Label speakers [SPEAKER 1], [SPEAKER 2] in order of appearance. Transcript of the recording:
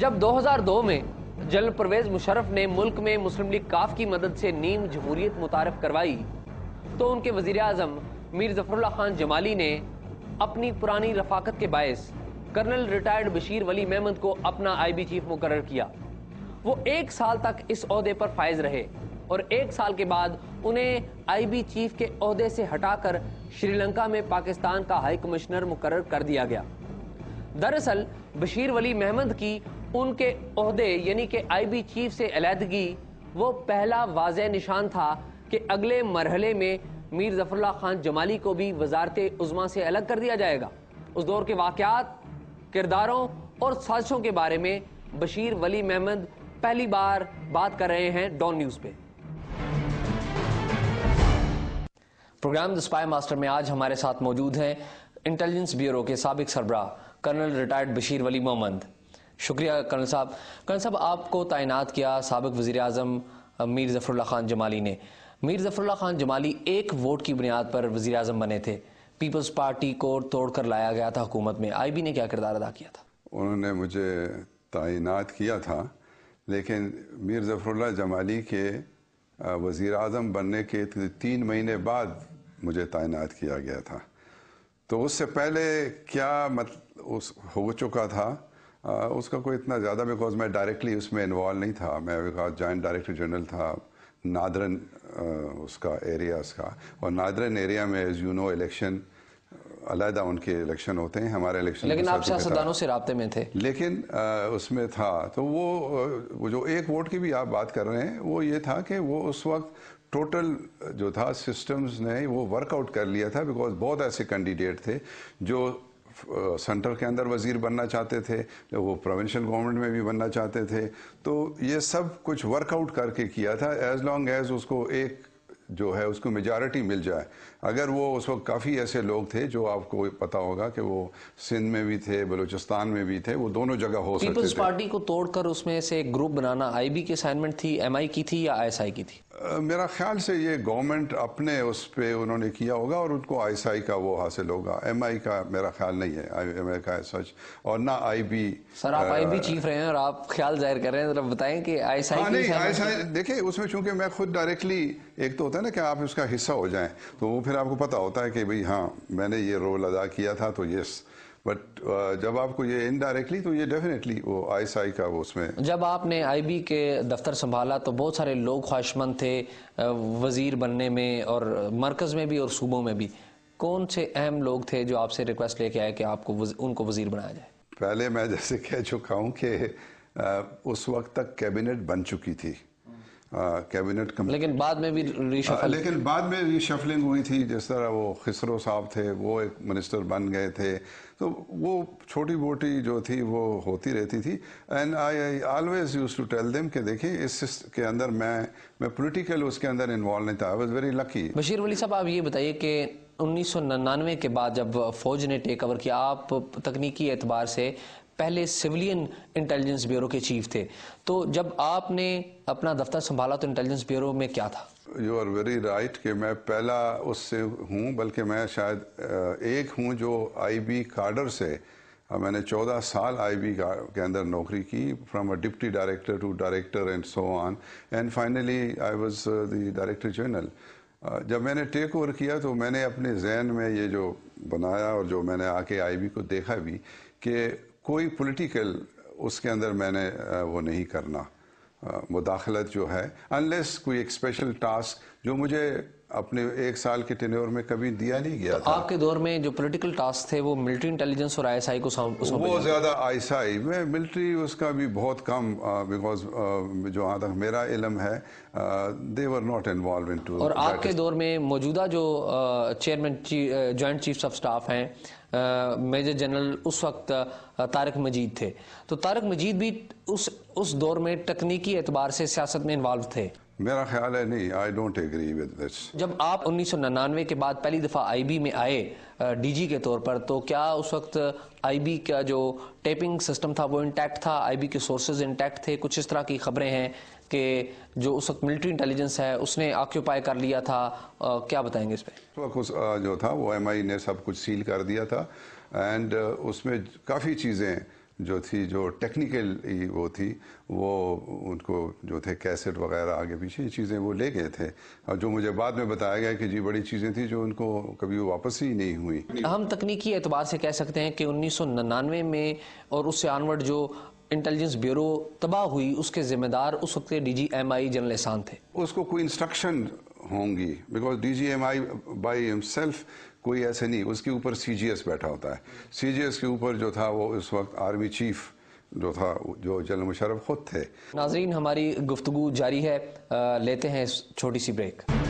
[SPEAKER 1] जब 2002 में जनरल परवेज मुशरफ ने मुल्क में मुस्लिम लीग काफ की मदद से नीम जमहूरियत मुतारफ करवाई तो उनके वजीर अजम मीर जफरुल्ला खान जमाली ने अपनी पुरानी रफाकत के बायस कर्नल रिटायर्ड बशीर वली महमद को अपना आई बी चीफ मुकर किया वो एक साल तक इस अहदे पर फायज रहे और एक साल के बाद उन्हें आई बी चीफ के अहदे से हटाकर श्रीलंका में पाकिस्तान का हाई कमिश्नर मुकर कर दिया गया दरअसल बशीर वली महमद की उनके अहदे यानी कि आईबी चीफ से अलीहदगी वो पहला वाज निशान था कि अगले मरहले में मीर जफरल्ला खान जमाली को भी वजारत उजमा से अलग कर दिया जाएगा उस दौर के वाकत किरदारों और साजिशों के बारे में बशीर वली महमद पहली बार बात कर रहे हैं डॉन न्यूज़ पे प्रोग्राम द स्पाई मास्टर में आज हमारे साथ मौजूद हैं इंटेलिजेंस ब्यूरो के सबक सरबरा कर्नल रिटायर्ड बशीर वली मोहम्मद शुक्रिया कर्नल साहब कर्नल साहब आपको तैनात किया सबक वज़ी अजम मीर ज़फरल ख़ान जमाली ने मीर जफरल्ला ख़ान जमाली एक वोट की बुनियाद पर वज़ी अजम बने थे पीपल्स पार्टी को तोड़ कर लाया गया था हुकूमत में आई बी ने क्या किरदार अदा किया था
[SPEAKER 2] उन्होंने मुझे तैनात किया था लेकिन मीर ज़फ़रुल्ला जमाली के वज़ी अजम बनने के तीन महीने बाद मुझे तैनात किया गया था तो उससे पहले क्या मत उस हो चुका था उसका कोई इतना ज़्यादा बिकॉज मैं डायरेक्टली उसमें इन्वॉल्व नहीं था मैं बिकॉज जॉइंट डायरेक्टर जनरल था नादरन उसका एरिया उसका और नादरन एरिया में एज यू नो इलेक्शन अलहदा उनके इलेक्शन होते हैं हमारे इलेक्शन लेकिन आप सियासतदानों
[SPEAKER 1] से रबते में थे
[SPEAKER 2] लेकिन आ, उसमें था तो वो जो एक वोट की भी आप बात कर रहे हैं वो ये था कि वो उस वक्त टोटल जो था सिस्टम्स ने वो वर्कआउट कर लिया था बिकॉज बहुत ऐसे कैंडिडेट थे जो सेंटर के अंदर वजीर बनना चाहते थे वो प्रोविंशियल गवर्नमेंट में भी बनना चाहते थे तो ये सब कुछ वर्कआउट करके किया था एज लॉन्ग एज उसको एक जो है उसको मेजॉरिटी मिल जाए अगर वो उस वक्त काफ़ी ऐसे लोग थे जो आपको पता होगा कि वो सिंध में भी थे बलूचिस्तान में भी थे वो दोनों जगह हो सकते थे पार्टी
[SPEAKER 1] को तोड़कर उसमें से एक ग्रुप बनाना आईबी की असाइनमेंट थी एमआई की थी या आईएसआई की थी
[SPEAKER 2] आ, मेरा ख्याल से ये गवर्नमेंट अपने उस पर उन्होंने किया होगा और उनको आई का वो हासिल होगा एम का मेरा ख्याल नहीं है आई का सच और ना आई सर आप बी चीफ
[SPEAKER 1] रहे हैं और आप ख्याल जाहिर कर रहे हैं बताएं कि आई आई हाँ,
[SPEAKER 2] देखिए उसमें चूंकि मैं खुद डायरेक्टली एक तो होता है है ना कि आप उसका हिस्सा हो जाएं तो वो फिर आपको पता होता है कि भाई हाँ मैंने ये रोल अदा किया था तो यस बट uh, जब आपको ये इनडायरेक्टली तो ये डेफिनेटली वो आईएसआई का वो उसमें
[SPEAKER 1] जब आपने आईबी के दफ्तर संभाला तो बहुत सारे लोग ख्वाहिशमंद थे वजीर बनने में और मरकज़ में भी और सूबों में भी कौन से अहम लोग थे जो आपसे रिक्वेस्ट लेके आए कि आपको वज, उनको वजीर बनाया जाए पहले मैं जैसे कह चुका हूँ कि उस वक्त तक कैबिनेट
[SPEAKER 2] बन चुकी थी कैबिनेट कम लेकिन बाद में भी रीशफल लेकिन बाद में रीशफलिंग हुई थी जिस तरह वो खिसरो साहब थे वो एक मिनिस्टर बन गए थे तो वो छोटी बोटी जो थी वो होती रहती थी and I I always use to tell them कि देखिए इस के अंदर मैं मैं पॉलिटिकल उसके अंदर इन्वॉल्व नहीं था I was very lucky
[SPEAKER 1] Bashir Wali साहब आप ये बताइए कि 1999 के बाद जब फौज ने टेक ओवर किया आप तकनीकी एतबार से पहले सिविलियन इंटेलिजेंस ब्यूरो के चीफ थे तो जब आपने अपना दफ्तर संभाला तो इंटेलिजेंस ब्यूरो में क्या था
[SPEAKER 2] यू आर वेरी राइट कि मैं पहला उससे हूँ बल्कि मैं शायद एक हूँ जो आईबी कार्डर से मैंने 14 साल आईबी के अंदर नौकरी की from a deputy director to director and so on and finally I was the director general जब मैंने टेक ओवर किया तो मैंने अपने जहन में ये जो बनाया और जो मैंने आके आईबी को देखा भी कि कोई पॉलिटिकल उसके अंदर मैंने वो नहीं करना मुदाखलत जो है अनलेस कोई एक स्पेशल टास्क जो मुझे अपने
[SPEAKER 1] एक साल के टेन्योर में कभी दिया नहीं गया तो था आपके दौर में जो पॉलिटिकल टास्क थे वो मिलिट्री इंटेलिजेंस और आईएसआई को वो ज़्यादा
[SPEAKER 2] आईएसआई में मिलिट्री उसका भी बहुत कम बिकॉज जो आज तक मेरा इलम है they were not involve in to और आपके
[SPEAKER 1] दौर में मौजूदा जो chairman joint chief of staff हैं मेजर जनरल उस वक्त तारक मजीद थे तो तारक मजीद भी उस उस दौर में तकनीकी एतबार से सियासत में इन्वॉल्व थे मेरा ख्याल है नहीं I don't agree with this जब आप 1999 के बाद पहली दफ़ा आईबी में आए डीजी के तौर पर तो क्या उस वक्त आईबी का जो टेपिंग सिस्टम था वो इंटैक्ट था आईबी के सोर्सेज इंटैक्ट थे कुछ इस तरह की खबरें हैं कि जो उस वक्त मिलिट्री इंटेलिजेंस है उसने ऑक्यूपाई कर लिया था आ, क्या बताएंगे इस पर
[SPEAKER 2] तो जो था वो एम ने सब कुछ सील कर दिया था एंड उसमें काफ़ी चीज़ें जो थी जो टेक्निकल वो थी वो उनको जो थे कैसेट वगैरह आगे पीछे ये चीज़ें वो ले गए थे और जो मुझे बाद में बताया गया कि जी बड़ी चीज़ें थी जो उनको कभी वापस ही नहीं हुई
[SPEAKER 1] हम तकनीकी एतबार से कह सकते हैं कि उन्नीस में और उससे आनवर्ड जो इंटेलिजेंस ब्यूरो तबाह हुई उसके जिम्मेदार उस वक्त D G M I general Ehsan थे
[SPEAKER 2] उसको कोई इंस्ट्रक्शन होंगी because D G M I by himself कोई ऐसे नहीं उसके ऊपर सी बैठा होता है सी के ऊपर जो था वो उस वक्त आर्मी चीफ जो था जो जनरल मुशरफ खुद थे
[SPEAKER 1] नाजरीन हमारी गुफ्तु जारी है आ, लेते हैं छोटी सी ब्रेक